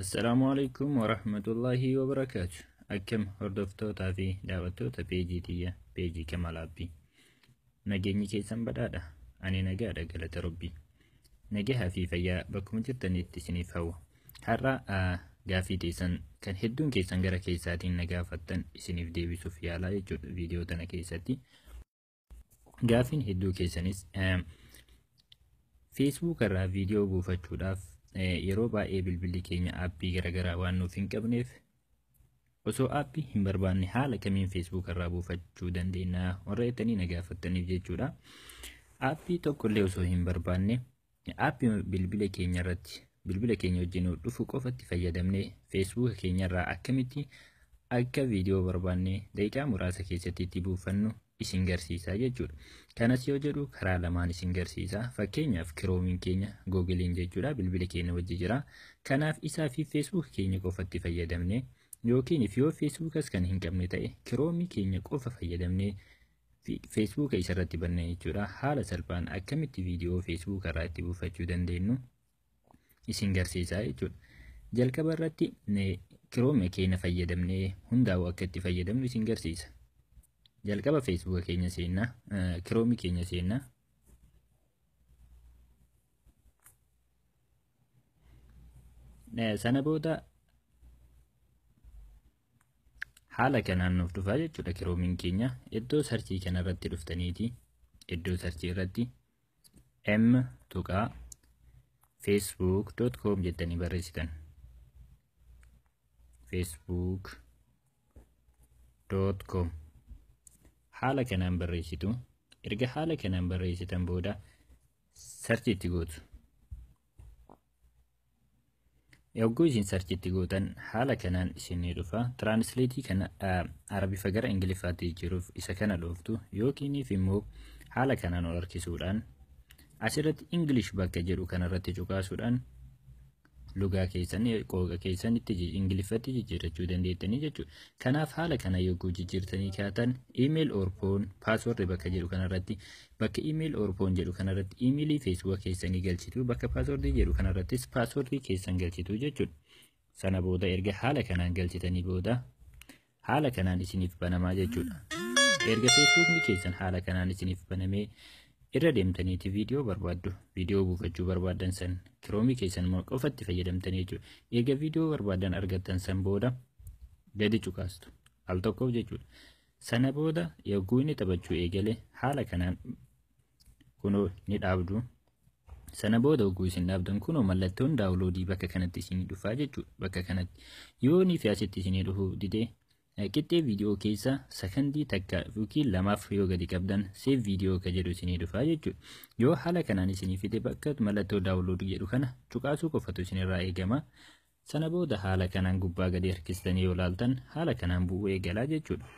Assalamu alaikum wa rahmatullahi wa barakaatu. Akkam hordoftootaa fi daawwattoota peejii tiyya peejii Kamal Aabbii. Nageenyi keessan badhaadha. Ani nagaa dha galata Rabbii. Nagaa fi fayyaa bakkuma jirtanitti isiniif hawwa. Har'a gaafii keessan kan hedduun keessan gara keessaatiin nagaafattan isiniif deebisuuf yaalaa jechuudha viidiyoo tana keessatti. Gaafiin hedduu keessanis feesbuuk irraa viidiyoo buufachuudhaaf Eh, yeroo baay'ee bilbilli keenya aappii garaagaraa waan nuuf hin qabneef osoo aappii hin barbaanne haala kamiin feesbuuk irraa buufachuu dandeenya warra etanii na gaafattaniif jechuudha. Aappii tokkollee osoo hin barbaanne aappii bilbila keenya irratti bilbila keenya wajjin dhufu qofatti fayyadamnee feesbuuka keenya irraa akkamitti akka viidiyoo barbaanne daqiiqaa muraasa keessatti itti buufannu isin garsiisaa jechuudha. Kanas yoo jedhu karaa lamaan isin garsiisa. Fakkeenyaaf kiroomiin keenya googiliin jechuudha bilbila keenya wajji jira. Kanaaf isaa feesbuuka feesbuuk keenya qofatti fayyadamne yookiin yoo feesbuukas kan hin qabne ta'e kiroomii keenya qofa fayyadamne feesbuuka isarratti banne jechuudha. Haala salphaan akkamitti viidiyoo feesbuuka irraa itti buufachuu dandeenyu isin garsiisa jechuudha. Jalqaba irratti kirooma keenya fayyadamnee hundaa'u akka itti fayyadamnu isin garsiisa. jalqaba feesbuuka keenya seenaa kiroomii äh, keenya seenaa sana booda haala kanaan nuuf dhufaa jechuudha kiroomiin keenya iddoo sarchii kanarratti dhuftaniiti iddoo sarchii irratti m tuqaa facebook dot com jettanii barreessitan feesbuuk com haala kanaan barreessitu. Erga haala kanaan barreessitan booda sarchi gootu. Yogguu isin sarchi gootan haala kanaan isinii dhufa. Tiraansileetii kana Arabifa gara Ingiliffaatti jijjiiruuf isa kana dhooftu yookiinif immoo haala kanaan ol harkisuudhaan asirratti Ingilish bakka jedhu kanarratti cuqaasuudhaan lugaa keessan qooqa keessanitti ingiliffatti jijjiirrachuu dandeettanii jechuudha. Kanaaf haala kana yogguu jijjiirtanii kaatan iimeeyil orpoon paaswoordi bakka jedhu kanarratti bakka iimeeyil orpoon jedhu kanarratti iimeeyilii feesbuuka keessanii galchitu bakka paaswoordii jedhu kanarrattis paaswoordii keessan galchitu jechuudha. Sana booda erga haala kanaan galchitanii booda haala kanaan isiniif banamaa jechuudha. Erga feesbuukni keessan haala kanaan isiniif banamee irra deemtaniiti viidiyoo barbaaddu viidiyoo buufachuu barbaadan san kiroomii keessan qofatti fayyadamtanii jechuudha erga viidiyoo barbaadan argatan san booda gadi cukaastu al tokkoof jechuudha sana booda yagguu inni taphachuu eegalee haala kanaan kunoo ni dhaabdu sana booda oguu isin dhaabdan kunoo mallattoon daawuloodii bakka kanatti isinii dhufaa jechuudha bakka kanatti yoo ni fi asitti isinii dhufuu didee qixxee viidiyoo keessa sakandii takka yookiin lamaaf yoo gadi qabdan seef viidiyoo ka jedhu isinii dhufaa jechuudha yoo haala kanaan isinii fide bakka mallattoo daawulood jedhu kana cuqaasuu qofatu isinirraa eegama sana booda haala kanaan gubbaa gadi harkistanii yoo laaltan haala kanaan bu'uu eegalaa jechuudha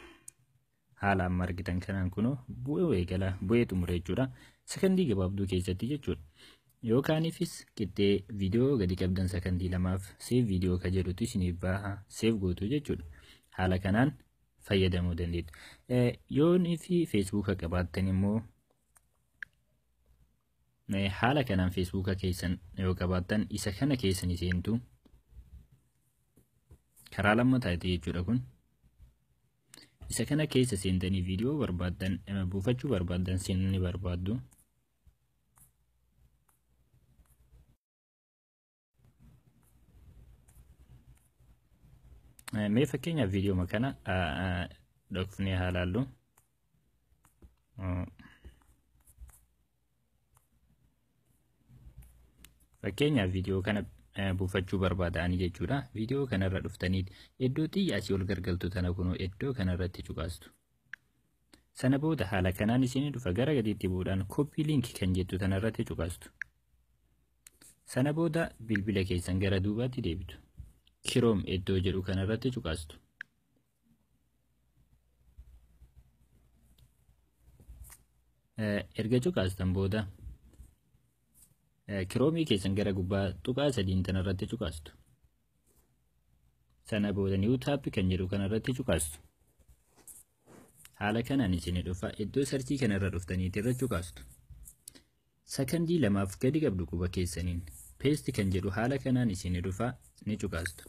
haala amma argitan kanaan kunoo bu'uu eegalaa bu'ee xumure jechuudha sakandii gabaabduu keessatti jechuudha. yookaanifis qixxee viidiyoo gadi qabdan sakandii lamaaf seef viidiyoo ka jedhutu isiniif baha seef gootu jechuudha. E, e, haala kanaan fayyadamuu dandeettu. Yoonii fi feesbuuka qabaattan immoo haala kanaan feesbuuka keessan yoo qabaattan isa kana keessan seentu karaa lama taatee jechuudha kun. Isa kana keessa seentanii viidiyoo barbaaddan buufachuu barbaaddan seenanii barbaaddu. Eh, Mee fakkeenyaaf viidiyooma kana dhokfnee haa viidiyoo kana eh, buufachuu barbaada'anii jechuudha. Viidiyoo kanarra dhuftanii iddoo xiyya asii ol gargaltu tana kunoo iddoo kanarratti cuqaastu. Sana booda haala kanaan isin dhufa gara gadiitti bu'uudhaan koppii kan jettu irratti cuqaastu. Sana booda bilbila keessan gara duubaatti deebitu. kiroom iddoo jedhu irratti cuqaastu. Eh, erga cuqaastan booda eh, kiroomii keessan gara gubbaa tuqaa sadiin irratti cuqaastu. Sana booda ni'uu kan jedhu irratti cuqaastu. Haala kanaan isin dhufa iddoo sarchii kanarra dhuftaniitti irra cuqaastu. Sakandii lamaaf gadi qabdu quba keessaniin. peesti kan jedhu haala kanaan isinii dhufa ni cuqaastu.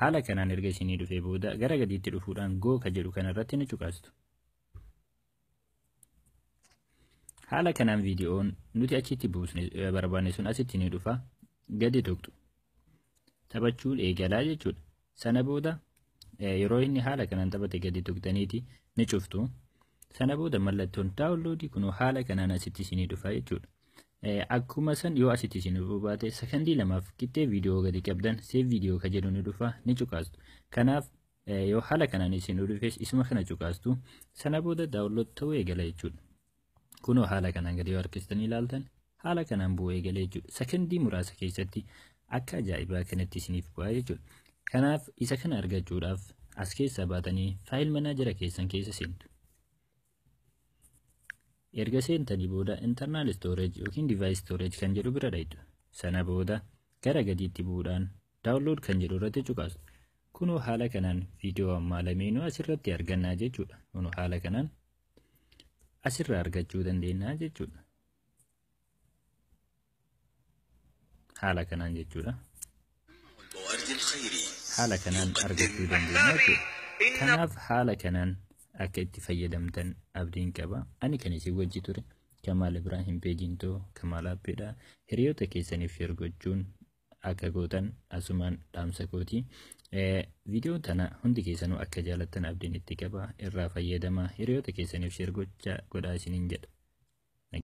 Haala kanaan erga isinii dhufee booda gara gadiitti dhufuudhaan goo ka jedhu kanarratti ni cuqaastu. Haala kanaan viidiyoon nuti achitti eh, barbaanne sun asitti ni dhufa gadi toktu Taphachuun eegalaa jechuudha. Sana booda eh, yeroo inni haala kanaan taphate gadi tuqxaniiti ni cuftu. Sana booda mallattoon taa'u kunu haala kanaan asitti isinii dhufa jechuudha. Eh, akkuma san yoo asitti isin baate sakandii lamaaf qixxee viidiyoo gadi qabdan seef viidiyoo ka jedhu ni dhufa ni cuqaastu kanaaf eh, yoo haala kanaan isin dhufes isuma kana cuqaastu sana booda daawulood ta'uu eegala jechuudha kunoo haala kanaan gadi yoo harkistanii ilaaltan haala kanaan bu'uu eegala jechuudha sekondii muraasa keessatti akka ajaa'ibaa kanatti isiniif bu'aa jechuudha kanaaf isa kana argachuudhaaf as keessaa baatanii faayil manaa jira keessan keessa seentu. erga seentanii booda intarnaal stooreej yookiin divaayis stooreej kan jedhu bira dhaytu sana booda gara gadiitti bu'uudhaan daawunlood kan jedhu irratti cuqaastu kunuu haala kanaan viidiyoo ammaa lameenuu asirratti argannaa jechuudha kunuu haala kanaan asirraa argachuu dandeenya jechuudha haala kanaan argachuu dandeenya jechuudha kanaaf haala kanaan akka itti fayyadamtan abdiin qaba. Ani kan isin wajji ture Kamaal Ibraahim Beejintoo Kamaal Aabbeedha. Hiriyoota keessaniif ergochuun akka gootan asumaan dhaamsa kooti. Viidiyoo tana hundi keessanuu akka jaalattan abdiin itti qaba irraa fayyadama. Hiriyoota keessaniif shirgochaa godhaa isiniin jedha.